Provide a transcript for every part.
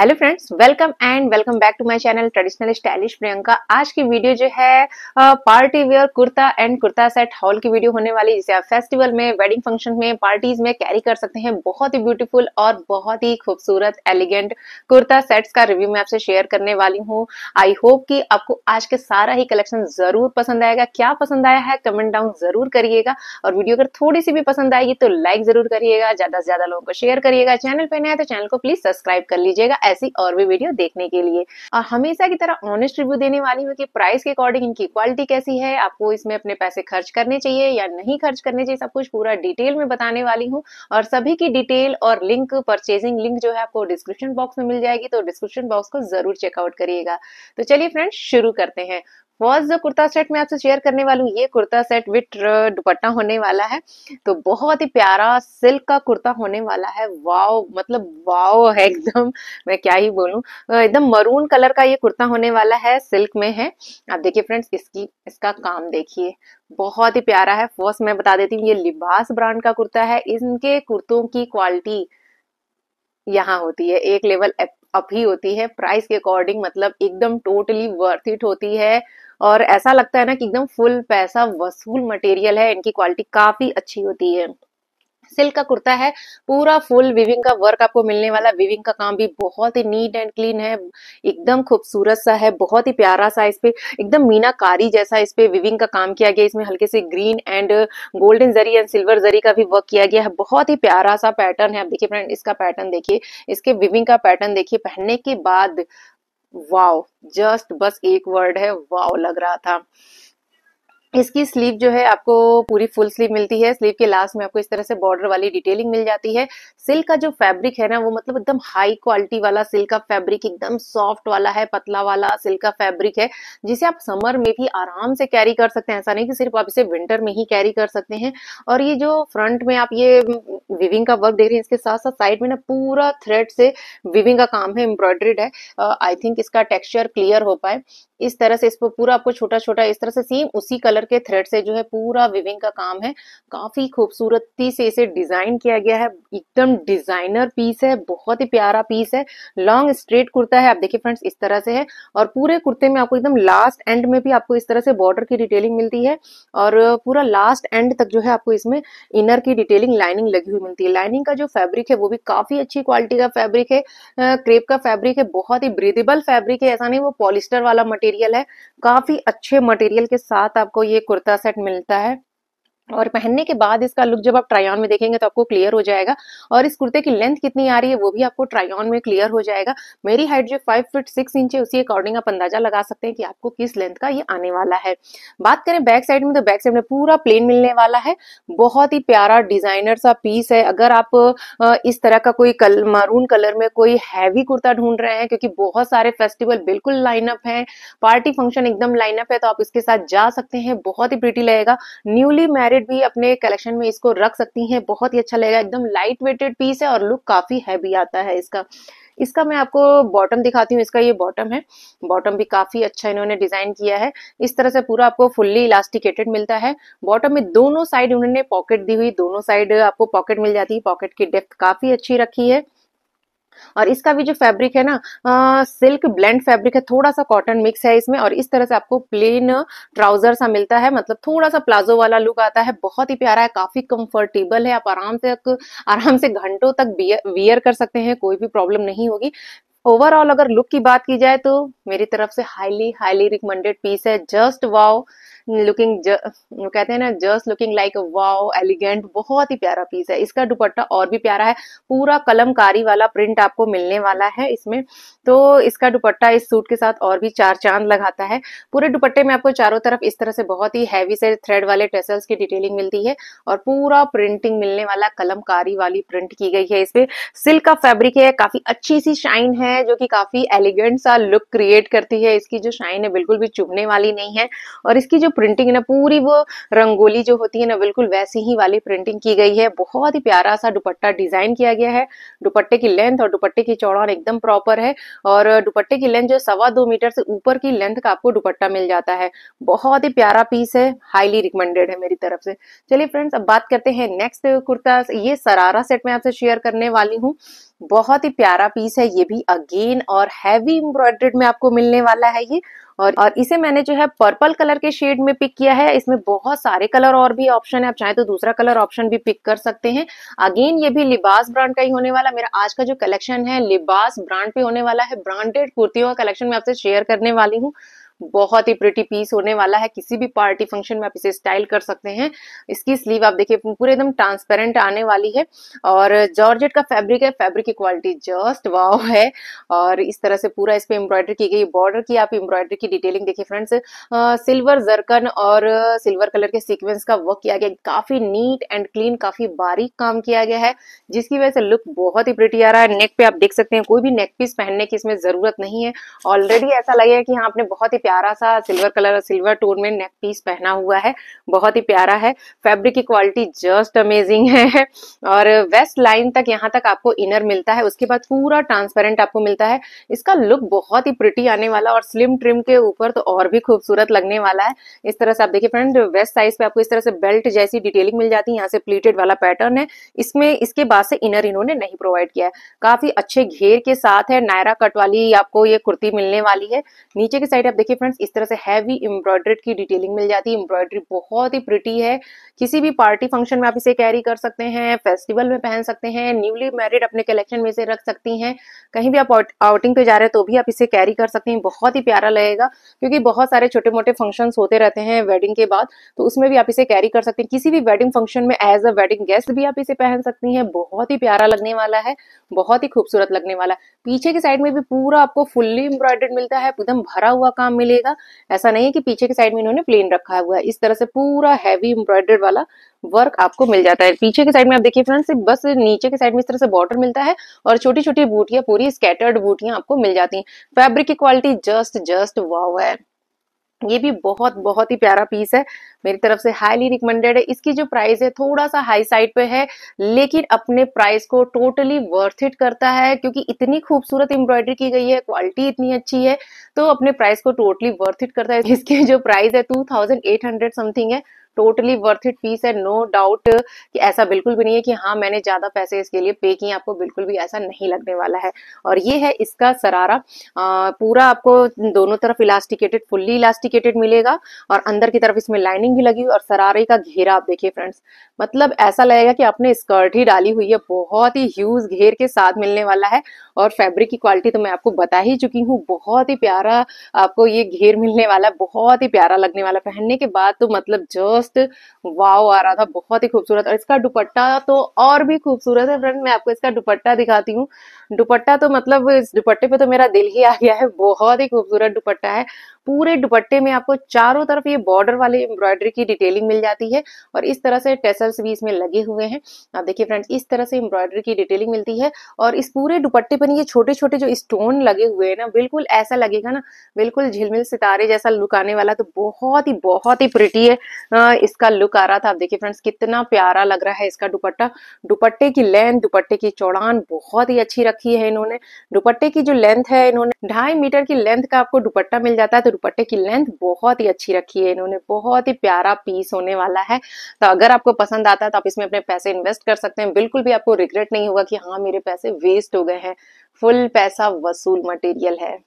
hello friends welcome and welcome back to my channel traditional stylish Priyanka आज की video जो है party wear kurta and kurta set haul की video होने वाली जिसे आप फेस्टिवल में वेडिंग फंक्शन में पार्टीज में कैरी कर सकते हैं बहुत ही ब्यूटीफुल और बहुत ही खूबसूरत एलिगेंट कुर्ता सेट्स का रिव्यू मैं आपसे शेयर करने वाली हूँ आई होप की आपको आज के सारा ही कलेक्शन जरूर पसंद आएगा क्या पसंद आया है कमेंट डाउन जरूर करिएगा और वीडियो अगर थोड़ी सी भी पसंद आएगी तो लाइक जरूर करिएगा ज्यादा से ज्यादा लोगों को शेयर करिएगा चैनल पर नया तो चैनल को प्लीज सब्सक्राइब कर लीजिएगा ऐसी और भी वीडियो देखने के लिए और हमेशा की तरह ऑनेस्ट रिव्यू देने वाली हूँ कि प्राइस के अकॉर्डिंग इनकी क्वालिटी कैसी है आपको इसमें अपने पैसे खर्च करने चाहिए या नहीं खर्च करने चाहिए सब कुछ पूरा डिटेल में बताने वाली हूँ और सभी की डिटेल और लिंक परचेजिंग लिंक जो है आपको डिस्क्रिप्शन बॉक्स में मिल जाएगी तो डिस्क्रिप्शन बॉक्स को जरूर चेकआउट करिएगा तो चलिए फ्रेंड्स शुरू करते हैं फर्स्ट जो कुर्ता सेट मैं आपसे शेयर करने वाली हूँ ये kurta set with uh, dupatta होने वाला है तो बहुत ही प्यारा सिल्क का कुर्ता होने वाला है वाव मतलब वाव है एकदम मैं क्या ही बोलूँ एकदम मरून कलर का ये कुर्ता होने वाला है सिल्क में है आप देखिए फ्रेंड्स इसकी इसका काम देखिए बहुत ही प्यारा है फर्स्ट मैं बता देती हूँ ये लिबास ब्रांड का कुर्ता है इनके कुर्तों की क्वालिटी यहाँ होती है एक लेवल अप ही होती है प्राइस के अकॉर्डिंग मतलब एकदम टोटली वर्थ इट होती है और ऐसा लगता है ना कि एकदम फुल पैसा वसूल मटेरियल है इनकी क्वालिटी काफी अच्छी होती है सिल्क का कुर्ता है पूरा फुल विविंग का वर्क आपको मिलने वाला विविंग का काम भी बहुत ही नीट एंड क्लीन है एकदम खूबसूरत सा है बहुत ही प्यारा सा इस पे एकदम मीनाकारी जैसा इस पे विविंग का काम किया गया इसमें हल्के से green and golden zari and silver zari का भी वर्क किया गया है बहुत ही प्यारा सा पैटर्न है आप देखिए फ्रेंड इसका पैटर्न देखिए इसके विविंग का पैटर्न देखिए पहनने के बाद वाओ जस्ट बस एक वर्ड है वाओ लग रहा था इसकी स्लीव जो है आपको पूरी फुल स्लीव मिलती है स्लीव के लास्ट में आपको इस तरह से बॉर्डर वाली डिटेलिंग मिल जाती है सिल्क का जो फैब्रिक है ना वो मतलब एकदम हाई क्वालिटी वाला सिल्क का फैब्रिक एकदम सॉफ्ट वाला है पतला वाला सिल्क का फैब्रिक है जिसे आप समर में भी आराम से कैरी कर सकते हैं ऐसा नहीं कि सिर्फ आप इसे विंटर में ही कैरी कर सकते हैं और ये जो फ्रंट में आप ये विविंग का वर्क देख रहे हैं इसके साथ साथ साइड में ना पूरा थ्रेड से विविंग का काम है एम्ब्रॉयड्रीड है आई थिंक इसका टेक्स्चर क्लियर हो पाए इस तरह से इस पर पूरा आपको छोटा छोटा इस तरह से सेम उसी कलर कलर के थ्रेड से जो है पूरा विविंग का काम है काफी खूबसूरती से इसे डिजाइन किया गया है एकदम डिजाइनर पीस है बहुत ही प्यारा पीस है लॉन्ग स्ट्रेट कुर्ता है आप देखिए फ्रेंड्स इस तरह से है और पूरे कुर्ते में आपको एकदम लास्ट एंड में भी आपको इस तरह से बॉर्डर की डिटेलिंग मिलती है और पूरा लास्ट एंड तक जो है आपको इसमें इनर की डिटेलिंग लाइनिंग लगी हुई मिलती है लाइनिंग का जो फैब्रिक है वो भी काफी अच्छी क्वालिटी का फैब्रिक है क्रेप का फैब्रिक है बहुत ही ब्रीदेबल फैब्रिक है ऐसा नहीं वो पॉलिस्टर वाला मटेरियल है काफी अच्छे मटेरियल के साथ आपको ये कुर्ता सेट मिलता है और पहनने के बाद इसका लुक जब आप ऑन में देखेंगे तो आपको क्लियर हो जाएगा और इस कुर्ते की लेंथ कितनी आ रही है वो भी आपको ऑन में क्लियर हो जाएगा मेरी हाइट जो फाइव फिट सिक्स इंच है उसी अकॉर्डिंग आप अंदाजा लगा सकते हैं कि आपको किस लेंथ का ये आने वाला है बात करें बैक साइड में तो बैक साइड में पूरा प्लेन मिलने वाला है बहुत ही प्यारा डिजाइनर सा पीस है अगर आप इस तरह का कोई कल मारून कलर में कोई हैवी कुर्ता ढूंढ रहे हैं क्योंकि बहुत सारे फेस्टिवल बिल्कुल लाइनअप है पार्टी फंक्शन एकदम लाइनअप है तो आप इसके साथ जा सकते हैं बहुत ही ब्रिटी लगेगा न्यूली मैरिड वेट भी अपने कलेक्शन में इसको रख सकती हैं बहुत ही अच्छा लगेगा एकदम लाइट वेटेड पीस है और लुक काफ़ी हैवी आता है इसका इसका मैं आपको बॉटम दिखाती हूँ इसका ये बॉटम है बॉटम भी काफ़ी अच्छा इन्होंने डिज़ाइन किया है इस तरह से पूरा आपको फुल्ली इलास्टिकेटेड मिलता है बॉटम में दोनों साइड उन्होंने पॉकेट दी हुई दोनों साइड आपको पॉकेट मिल जाती है पॉकेट की डेप्थ काफ़ी अच्छी रखी है और इसका भी जो फैब्रिक है ना सिल्क ब्लेंड फैब्रिक है थोड़ा सा कॉटन मिक्स है इसमें और इस तरह से आपको प्लेन ट्राउजर सा मिलता है मतलब थोड़ा सा प्लाजो वाला लुक आता है बहुत ही प्यारा है काफी कंफर्टेबल है आप आराम से आराम से घंटों तक वियर कर सकते हैं कोई भी प्रॉब्लम नहीं होगी ओवरऑल अगर लुक की बात की जाए तो मेरी तरफ से हाईली हाईली रिकमेंडेड पीस है जस्ट वाओ लुकिंग कहते हैं ना just looking like wow elegant बहुत ही प्यारा पीस है इसका दुपट्टा और भी प्यारा है पूरा कलमकारी वाला प्रिंट आपको मिलने वाला है इसमें तो इसका दुपट्टा इस सूट के साथ और भी चार चांद लगाता है पूरे दुपट्टे में आपको चारों तरफ इस तरह से बहुत ही हैवी से थ्रेड वाले टेसल्स की डिटेलिंग मिलती है और पूरा प्रिंटिंग मिलने वाला कलमकारी वाली प्रिंट की गई है इसमें सिल्क का फैब्रिक है काफी अच्छी सी शाइन है जो कि काफी एलिगेंट सा लुक क्रिएट करती है इसकी जो शाइन है बिल्कुल भी चुभने वाली नहीं है और इसकी जो प्रिंटिंग है ना पूरी वो रंगोली जो होती है ना बिल्कुल वैसी ही वाली प्रिंटिंग की गई है बहुत ही प्यारा सा दुपट्टा डिजाइन किया गया है दुपट्टे की लेंथ और दुपट्टे की चौड़ान एकदम प्रॉपर है और दुपट्टे की लेंथ जो सवा दो मीटर से ऊपर की लेंथ का आपको दुपट्टा मिल जाता है बहुत ही प्यारा पीस है हाईली रिकमेंडेड है मेरी तरफ से चलिए फ्रेंड्स अब बात करते हैं नेक्स्ट कुर्ता ये सरारा सेट में आपसे शेयर करने वाली हूँ बहुत ही प्यारा पीस है ये भी अगेन और हैवी एम्ब्रॉयड्रेड में आपको मिलने वाला है ये और और इसे मैंने जो है पर्पल कलर के शेड में पिक किया है इसमें बहुत सारे कलर और भी ऑप्शन है आप चाहे तो दूसरा कलर ऑप्शन भी पिक कर सकते हैं अगेन ये भी लिबास ब्रांड का ही होने वाला मेरा आज का जो कलेक्शन है लिबास ब्रांड पे होने वाला है ब्रांडेड कुर्तियों का कलेक्शन मैं आपसे शेयर करने वाली हूँ बहुत ही प्रिटी पीस होने वाला है किसी भी पार्टी फंक्शन में आप इसे स्टाइल कर सकते हैं इसकी स्लीव आप देखिए पूरे एकदम ट्रांसपेरेंट आने वाली है और जॉर्जेट का फैब्रिक है फैब्रिक की क्वालिटी जस्ट वाव है और इस तरह से पूरा इस पर एम्ब्रॉयडर की गई बॉर्डर की आप एम्ब्रॉयडर की डिटेलिंग देखिए फ्रेंड्स सिल्वर जरकन और सिल्वर कलर के सीक्वेंस का वर्क किया गया काफी नीट एंड क्लीन काफी बारीक काम किया गया है जिसकी वजह से लुक बहुत ही प्रिटी आ रहा है नेक पे आप देख सकते हैं कोई भी नेक पीस पहनने की इसमें जरूरत नहीं है ऑलरेडी ऐसा लगेगा कि हाँ आपने बहुत ही प्यारा सा सिल्वर कलर सिल्वर टोन में नेक पीस पहना हुआ है बहुत ही प्यारा है फैब्रिक की क्वालिटी जस्ट अमेजिंग है और वेस्ट लाइन तक यहाँ तक आपको इनर मिलता है उसके बाद पूरा ट्रांसपेरेंट आपको मिलता है इसका लुक बहुत ही प्रिटी आने वाला और स्लिम ट्रिम के ऊपर तो और भी खूबसूरत लगने वाला है इस तरह से आप देखिए फ्रेंड वेस्ट साइज पे आपको इस तरह से बेल्ट जैसी डिटेलिंग मिल जाती है यहाँ से प्लीटेड वाला पैटर्न है इसमें इसके बाद से इनर इन्होंने नहीं प्रोवाइड किया है काफी अच्छे घेर के साथ है नायरा कट वाली आपको ये कुर्ती मिलने वाली है नीचे की साइड आप देखिए फ्रेंड्स इस तरह से हैवी एम्ब्रॉयड्रेड की डिटेलिंग मिल जाती है एम्ब्रॉयड्री बहुत ही प्रिटी है किसी भी पार्टी फंक्शन में आप इसे कैरी कर सकते हैं फेस्टिवल में पहन सकते हैं न्यूली मैरिड अपने कलेक्शन में इसे रख सकती हैं कहीं भी आप आउटिंग पे जा रहे हैं तो भी आप इसे कैरी कर सकते हैं बहुत ही प्यारा लगेगा क्योंकि बहुत सारे छोटे मोटे फंक्शन होते रहते हैं वेडिंग के बाद तो उसमें भी आप इसे कैरी कर सकते हैं किसी भी वेडिंग फंक्शन में एज अ वेडिंग गेस्ट भी आप इसे पहन सकती हैं बहुत ही प्यारा लगने वाला है बहुत ही खूबसूरत लगने वाला है पीछे की साइड में भी पूरा आपको फुल्ली एम्ब्रॉयडर्ड मिलता है एकदम भरा हुआ काम मिल मिलेगा ऐसा नहीं है कि पीछे के साइड में इन्होंने प्लेन रखा हुआ है इस तरह से पूरा हैवी एम्ब्रॉयडर्ड वाला वर्क आपको मिल जाता है पीछे के साइड में आप देखिए फ्रेंड्स बस नीचे के साइड में इस तरह से बॉर्डर मिलता है और छोटी छोटी बूटियां पूरी स्केटर्ड बूटियां आपको मिल जाती है फैब्रिक की क्वालिटी जस्ट जस्ट वाव है ये भी बहुत बहुत ही प्यारा पीस है मेरी तरफ से हाईली रिकमेंडेड है इसकी जो प्राइस है थोड़ा सा हाई साइड पे है लेकिन अपने प्राइस को टोटली वर्थ इट करता है क्योंकि इतनी खूबसूरत एम्ब्रॉयडरी की गई है क्वालिटी इतनी अच्छी है तो अपने प्राइस को टोटली वर्थ इट करता है इसकी जो प्राइस है टू समथिंग है टोटली वर्थ इट पीस है नो डाउट कि ऐसा बिल्कुल भी नहीं है कि हाँ मैंने ज़्यादा पैसे इसके लिए पे किए आपको बिल्कुल भी ऐसा नहीं लगने वाला है और ये है इसका सरारा आ, पूरा आपको दोनों तरफ इलास्टिकेटेड फुल्ली इलास्टिकेटेड मिलेगा और अंदर की तरफ इसमें लाइनिंग भी लगी हुई और सरारे का घेरा आप देखिए फ्रेंड्स मतलब ऐसा लगेगा कि आपने स्कर्ट ही डाली हुई है बहुत ही ह्यूज घेर के साथ मिलने वाला है और फैब्रिक की क्वालिटी तो मैं आपको बता ही चुकी हूँ बहुत ही प्यारा आपको ये घेर मिलने वाला है बहुत ही प्यारा लगने वाला पहनने के बाद तो मतलब जो जस्ट वाव आ रहा था बहुत ही खूबसूरत और इसका दुपट्टा तो और भी खूबसूरत है फ्रेंड मैं आपको इसका दुपट्टा दिखाती हूँ दुपट्टा तो मतलब इस दुपट्टे पे तो मेरा दिल ही आ गया है बहुत ही खूबसूरत दुपट्टा है पूरे दुपट्टे में आपको चारों तरफ ये बॉर्डर वाले एम्ब्रॉयडरी की डिटेलिंग मिल जाती है और इस तरह से टेसल्स भी इसमें लगे हुए हैं आप देखिए फ्रेंड्स इस तरह से एम्ब्रॉयडरी की डिटेलिंग मिलती है और इस पूरे दुपट्टे पर ये छोटे छोटे जो स्टोन लगे हुए हैं ना बिल्कुल ऐसा लगेगा ना बिल्कुल झिलमिल सितारे जैसा लुक आने वाला तो बहुत ही बहुत ही प्रिटी है इसका लुक आ रहा था आप देखिए फ्रेंड्स कितना प्यारा लग रहा है इसका दुपट्टा दुपट्टे की लेंथ दुपट्टे की चौड़ान बहुत ही अच्छी रखी है इन्होंने दुपट्टे की जो लेंथ है इन्होंने ढाई मीटर की लेंथ का आपको दुपट्टा मिल जाता है तो दुपट्टे की लेंथ बहुत ही अच्छी रखी है इन्होंने बहुत ही प्यारा पीस होने वाला है तो अगर आपको पसंद आता है तो आप इसमें अपने पैसे इन्वेस्ट कर सकते हैं बिल्कुल भी आपको रिग्रेट नहीं होगा कि हाँ मेरे पैसे वेस्ट हो गए हैं फुल पैसा वसूल मटेरियल है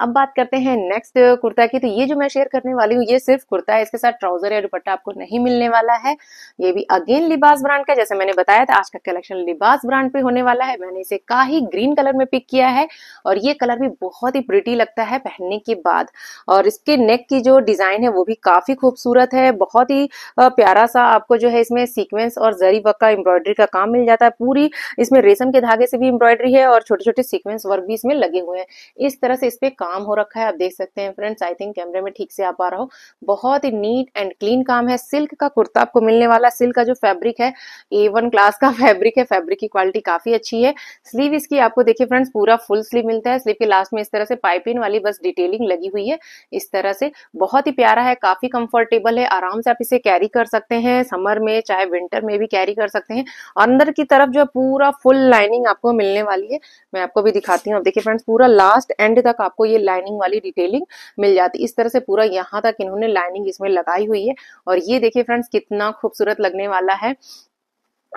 अब बात करते हैं नेक्स्ट कुर्ता की तो ये जो मैं शेयर करने वाली हूँ ये सिर्फ कुर्ता है इसके साथ ट्राउजर या दुपट्टा आपको नहीं मिलने वाला है ये भी अगेन लिबास ब्रांड का जैसे मैंने बताया था आज का कलेक्शन लिबास ब्रांड पे होने वाला है मैंने इसे ही ग्रीन कलर में पिक किया है और ये कलर भी बहुत ही प्रिटी लगता है पहनने के बाद और इसके नेक की जो डिजाइन है वो भी काफी खूबसूरत है बहुत ही प्यारा सा आपको जो है इसमें सीक्वेंस और जरी वर्क का एम्ब्रॉयडरी का काम मिल जाता है पूरी इसमें रेशम के धागे से भी एम्ब्रॉयडरी है और छोटे छोटे सीक्वेंस वर्क भी इसमें लगे हुए हैं इस तरह से इस पे काम हो रखा है आप देख सकते हैं फ्रेंड्स आई थिंक कैमरे में ठीक से आ पा रहा हो बहुत ही नीट एंड क्लीन काम है सिल्क का कुर्ता आपको मिलने वाला सिल्क का जो फैब्रिक है ए वन क्लास का फैब्रिक है फैब्रिक की क्वालिटी काफी अच्छी है स्लीव इसकी आपको देखिए फ्रेंड्स पूरा फुल स्लीव मिलता है स्लीव के लास्ट में इस तरह से पाइपिंग वाली बस डिटेलिंग लगी हुई है इस तरह से बहुत ही प्यारा है काफी कंफर्टेबल है आराम से आप इसे कैरी कर सकते हैं समर में चाहे विंटर में भी कैरी कर सकते हैं अंदर की तरफ जो है पूरा फुल लाइनिंग आपको मिलने वाली है मैं आपको भी दिखाती हूँ आप देखिए फ्रेंड्स पूरा लास्ट एंड तक आपको ये ये लाइनिंग वाली डिटेलिंग मिल जाती इस तरह से पूरा यहाँ तक इन्होंने लाइनिंग इसमें लगाई हुई है और ये देखिए फ्रेंड्स कितना खूबसूरत लगने वाला है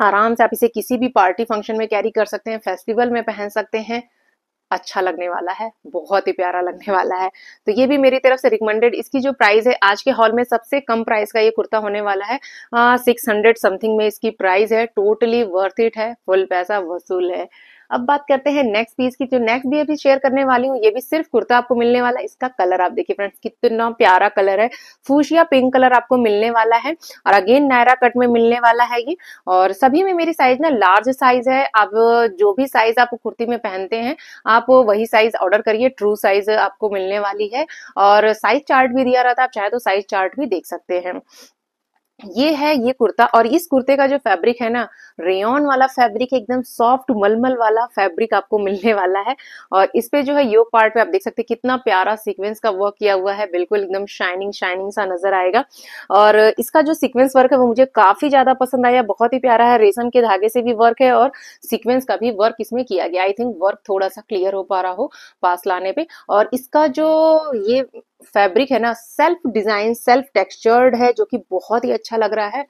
आराम से आप इसे किसी भी पार्टी फंक्शन में कैरी कर सकते हैं फेस्टिवल में पहन सकते हैं अच्छा लगने वाला है बहुत ही प्यारा लगने वाला है तो ये भी मेरी तरफ से रिकमेंडेड इसकी जो प्राइस है आज के हॉल में सबसे कम प्राइस का ये कुर्ता होने वाला है सिक्स हंड्रेड समथिंग में इसकी प्राइस है टोटली वर्थ इट है फुल पैसा वसूल है अब बात करते हैं नेक्स्ट पीस की जो नेक्स्ट भी अभी शेयर करने वाली हूँ ये भी सिर्फ कुर्ता आपको मिलने वाला है इसका कलर आप देखिए फ्रेंड्स कितना प्यारा कलर है फूशिया पिंक कलर आपको मिलने वाला है और अगेन नायरा कट में मिलने वाला है ये और सभी में मेरी साइज ना लार्ज साइज है आप जो भी साइज आप कुर्ती में पहनते हैं आप वही साइज ऑर्डर करिए ट्रू साइज आपको मिलने वाली है और साइज चार्ट भी दिया रहता है आप चाहे तो साइज चार्ट भी देख सकते हैं ये है ये कुर्ता और इस कुर्ते का जो फैब्रिक है ना रेयन वाला फैब्रिक एकदम सॉफ्ट मलमल वाला फैब्रिक आपको मिलने वाला है और इस पे जो है यो पार्ट पे आप देख सकते हैं कितना प्यारा सीक्वेंस का वर्क किया हुआ है बिल्कुल एकदम शाइनिंग शाइनिंग सा नजर आएगा और इसका जो सीक्वेंस वर्क है वो मुझे काफी ज्यादा पसंद आया बहुत ही प्यारा है रेशम के धागे से भी वर्क है और सिक्वेंस का भी वर्क इसमें किया गया आई थिंक वर्क थोड़ा सा क्लियर हो पा रहा हो पास लाने पर और इसका जो ये फैब्रिक है ना सेल्फ डिज़ाइन सेल्फ टेक्सचर्ड है जो कि बहुत ही अच्छा लग रहा है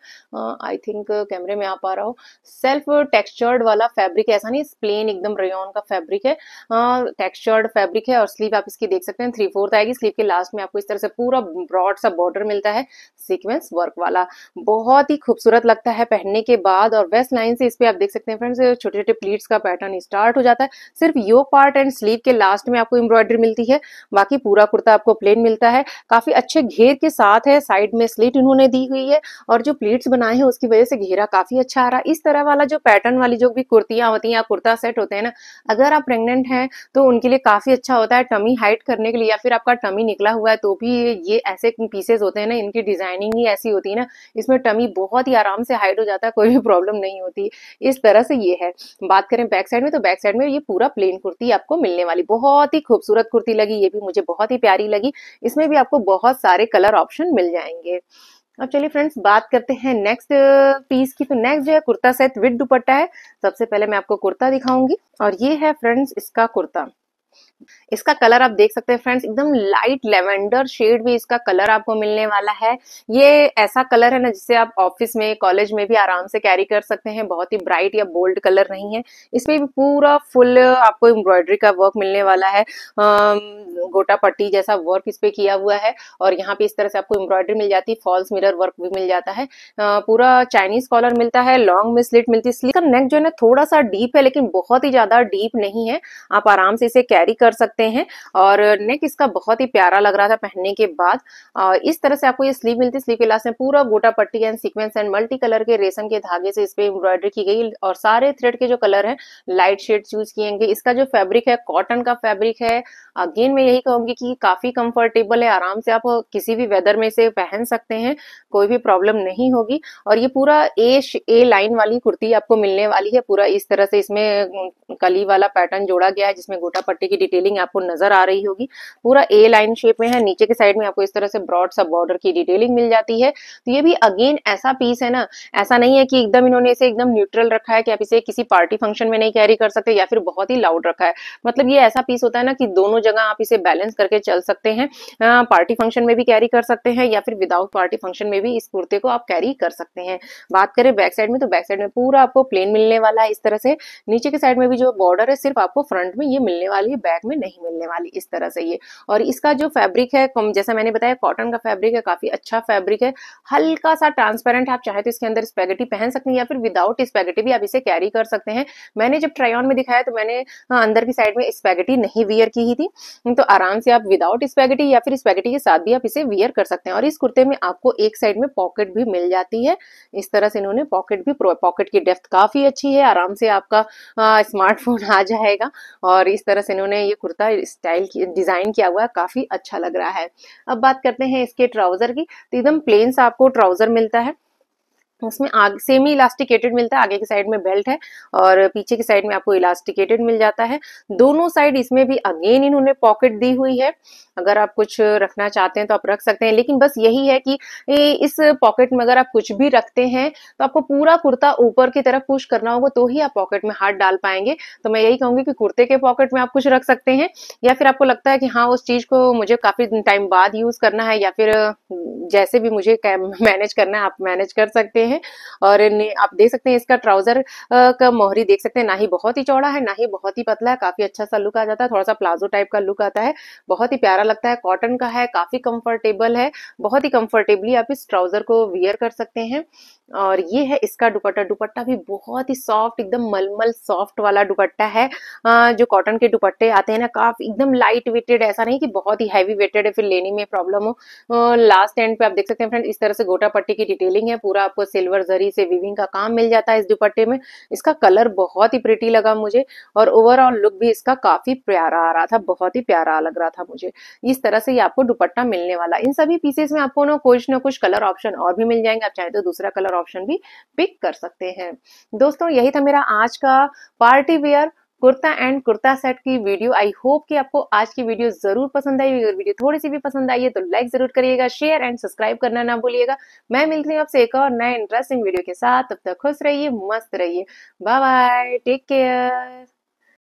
आई थिंक कैमरे में आ पा रहा हो सेल्फ टेक्सचर्ड वाला फैब्रिक है ऐसा नहीं प्लेन एकदम रेयन का फैब्रिक है टेक्सचर्ड uh, फैब्रिक है और स्लीव आप इसकी देख सकते हैं थ्री फोर्थ आएगी स्लीव के लास्ट में आपको इस तरह से पूरा ब्रॉड सा बॉर्डर मिलता है सिक्वेंस वर्क वाला बहुत ही खूबसूरत लगता है पहनने के बाद और वेस्ट लाइन से इस पर आप देख सकते हैं फ्रेंड्स छोटे छोटे प्लीट्स का पैटर्न स्टार्ट हो जाता है सिर्फ यो पार्ट एंड स्लीव के लास्ट में आपको एम्ब्रॉयडरी मिलती है बाकी पूरा कुर्ता आपको प्लेन डिजाइन मिलता है काफी अच्छे घेर के साथ है साइड में स्लिट इन्होंने दी हुई है और जो प्लेट्स बनाए हैं उसकी वजह से घेरा काफी अच्छा आ रहा है इस तरह वाला जो पैटर्न वाली जो भी कुर्तियां होती हैं कुर्ता सेट होते हैं ना अगर आप प्रेगनेंट हैं तो उनके लिए काफी अच्छा होता है टमी हाइट करने के लिए या फिर आपका टमी निकला हुआ है तो भी ये ऐसे पीसेज होते हैं ना इनकी डिजाइनिंग ही ऐसी होती है ना इसमें टमी बहुत ही आराम से हाइट हो जाता है कोई भी प्रॉब्लम नहीं होती इस तरह से ये है बात करें बैक साइड में तो बैक साइड में ये पूरा प्लेन कुर्ती आपको मिलने वाली बहुत ही खूबसूरत कुर्ती लगी ये भी मुझे बहुत ही प्यारी लगी इसमें भी आपको बहुत सारे कलर ऑप्शन मिल जाएंगे अब चलिए फ्रेंड्स बात करते हैं नेक्स्ट पीस uh, की तो नेक्स्ट जो है कुर्ता सेट विद दुपट्टा है सबसे पहले मैं आपको कुर्ता दिखाऊंगी और ये है फ्रेंड्स इसका कुर्ता इसका कलर आप देख सकते हैं फ्रेंड्स एकदम लाइट लेवेंडर शेड भी इसका कलर आपको मिलने वाला है ये ऐसा कलर है ना जिसे आप ऑफिस में कॉलेज में भी आराम से कैरी कर सकते हैं बहुत ही ब्राइट या बोल्ड कलर नहीं है इसमें भी पूरा फुल आपको एम्ब्रॉयडरी का वर्क मिलने वाला है गोटा पट्टी जैसा वर्क इस पर किया हुआ है और यहाँ पे इस तरह से आपको एम्ब्रॉयडरी मिल जाती है फॉल्स मिरर वर्क भी मिल जाता है पूरा चाइनीज कॉलर मिलता है लॉन्ग में मिलती है नेक जो है ना थोड़ा सा डीप है लेकिन बहुत ही ज्यादा डीप नहीं है आप आराम से इसे कैरी कर सकते हैं और नेक इसका बहुत ही प्यारा लग रहा था पहनने के बाद इस तरह से आपको ये स्लीव मिलती स्लीव के लास्ट में पूरा gota patti and sequence and multi colour के रेशम के धागे से इस पर एम्ब्रॉयडरी की गई और सारे थ्रेड के जो कलर है लाइट शेड चूज किए गए इसका जो फैब्रिक है कॉटन का फैब्रिक है अगेन मैं यही कहूंगी कि काफी कंफर्टेबल है आराम से आप किसी भी वेदर में से पहन सकते हैं कोई भी प्रॉब्लम नहीं होगी और ये पूरा ए ए लाइन वाली कुर्ती आपको मिलने वाली है पूरा इस तरह से इसमें कली वाला पैटर्न जोड़ा गया है जिसमें गोटा पट्टी की डिटेलिंग आपको नजर आ रही होगी पूरा ए लाइन शेप में है नीचे के साइड में आपको इस तरह से ब्रॉड सा बॉर्डर की डिटेलिंग मिल जाती है तो ये भी अगेन ऐसा पीस है ना ऐसा नहीं है कि एकदम इन्होंने इसे एकदम न्यूट्रल रखा है कि आप इसे किसी पार्टी फंक्शन में नहीं कैरी कर सकते या फिर बहुत ही लाउड रखा है मतलब ये ऐसा पीस होता है ना कि दोनों जगह आप इसे बैलेंस करके चल सकते हैं पार्टी फंक्शन में भी कैरी कर सकते हैं या फिर विदाउट पार्टी फंक्शन में भी इस कुर्ते को आप कैरी कर सकते हैं बात करें बैक साइड में तो बैक साइड में पूरा आपको प्लेन मिलने वाला है इस तरह से नीचे के साइड में भी जो बॉर्डर है सिर्फ आपको फ्रंट में ये मिलने वाली बैग में नहीं मिलने वाली इस तरह से ये और इसका जो फैब्रिक है जैसा मैंने बताया कॉटन का फैब्रिक है काफी अच्छा फैब्रिक है हल्का सा ट्रांसपेरेंट आप चाहे तो इसके अंदर स्पेगेटी पहन सकते हैं या फिर विदाउट स्पेगेटी भी आप इसे कैरी कर सकते हैं मैंने जब ट्राई ऑन में दिखाया तो मैंने हाँ, अंदर की साइड में स्पेगेटी नहीं वियर की ही थी तो आराम से आप विदाउट स्पेगेटी या फिर स्पेगेटी के साथ भी आप इसे वियर कर सकते हैं और इस कुर्ते में आपको एक साइड में पॉकेट भी मिल जाती है इस तरह से इन्होंने पॉकेट भी पॉकेट की डेप्थ काफी अच्छी है आराम से आपका स्मार्टफोन हाँ, आ जाएगा और इस तरह से इन्होंने इन्होंने ये कुर्ता स्टाइल डिजाइन किया हुआ है काफी अच्छा लग रहा है अब बात करते हैं इसके ट्राउजर की तो एकदम प्लेन सा आपको ट्राउजर मिलता है इसमें आग, सेमी इलास्टिकेटेड मिलता है आगे की साइड में बेल्ट है और पीछे की साइड में आपको इलास्टिकेटेड मिल जाता है दोनों साइड इसमें भी अगेन इन्होंने पॉकेट दी हुई है अगर आप कुछ रखना चाहते हैं तो आप रख सकते हैं लेकिन बस यही है कि इस पॉकेट में अगर आप कुछ भी रखते हैं तो आपको पूरा कुर्ता ऊपर की तरफ पुश करना होगा तो ही आप पॉकेट में हाथ डाल पाएंगे तो मैं यही कहूंगी कि कुर्ते के पॉकेट में आप कुछ रख सकते हैं या फिर आपको लगता है कि हाँ उस चीज को मुझे काफी टाइम बाद यूज करना है या फिर जैसे भी मुझे मैनेज करना है आप मैनेज कर सकते हैं हैं और आप देख सकते हैं इसका ट्राउजर का मोहरी देख सकते हैं ना ही बहुत ही चौड़ा है ना ही बहुत ही पतला है काफी अच्छा सा लुक आ जाता है थोड़ा सा प्लाजो टाइप का लुक आता है बहुत ही प्यारा लगता है कॉटन का है काफी कंफर्टेबल है बहुत ही कंफर्टेबली आप इस ट्राउजर को वियर कर सकते हैं और ये है इसका दुपट्टा दुपट्टा भी बहुत ही सॉफ्ट एकदम मलमल सॉफ्ट वाला दुपट्टा है जो कॉटन के दुपट्टे आते हैं ना काफी एकदम लाइट वेटेड ऐसा नहीं कि बहुत ही हैवी वेटेड है फिर लेने में प्रॉब्लम हो लास्ट एंड पे आप देख सकते हैं फ्रेंड इस तरह से गोटा पट्टी की डिटेलिंग है पूरा आपको सिल्वर जरी से विविंग का काम मिल जाता है इस दुपट्टे में इसका कलर बहुत ही प्रिटी लगा मुझे और ओवरऑल लुक भी इसका काफी प्यारा आ रहा था बहुत ही प्यारा लग रहा था मुझे इस तरह से ये आपको दुपट्टा मिलने वाला इन सभी पीसेस में आपको ना कुछ ना कुछ कलर ऑप्शन और भी मिल जाएंगे आप चाहे तो दूसरा कलर ऑप्शन भी पिक कर सकते हैं दोस्तों यही था मेरा आज का party wear kurta and kurta set की वीडियो आई होप कि आपको आज की वीडियो जरूर पसंद आई अगर वीडियो थोड़ी सी भी पसंद आई है तो लाइक जरूर करिएगा शेयर एंड सब्सक्राइब करना ना भूलिएगा मैं मिलती हूँ आपसे एक और नए इंटरेस्टिंग वीडियो के साथ तब तक खुश रहिए मस्त रहिए बाय बाय टेक केयर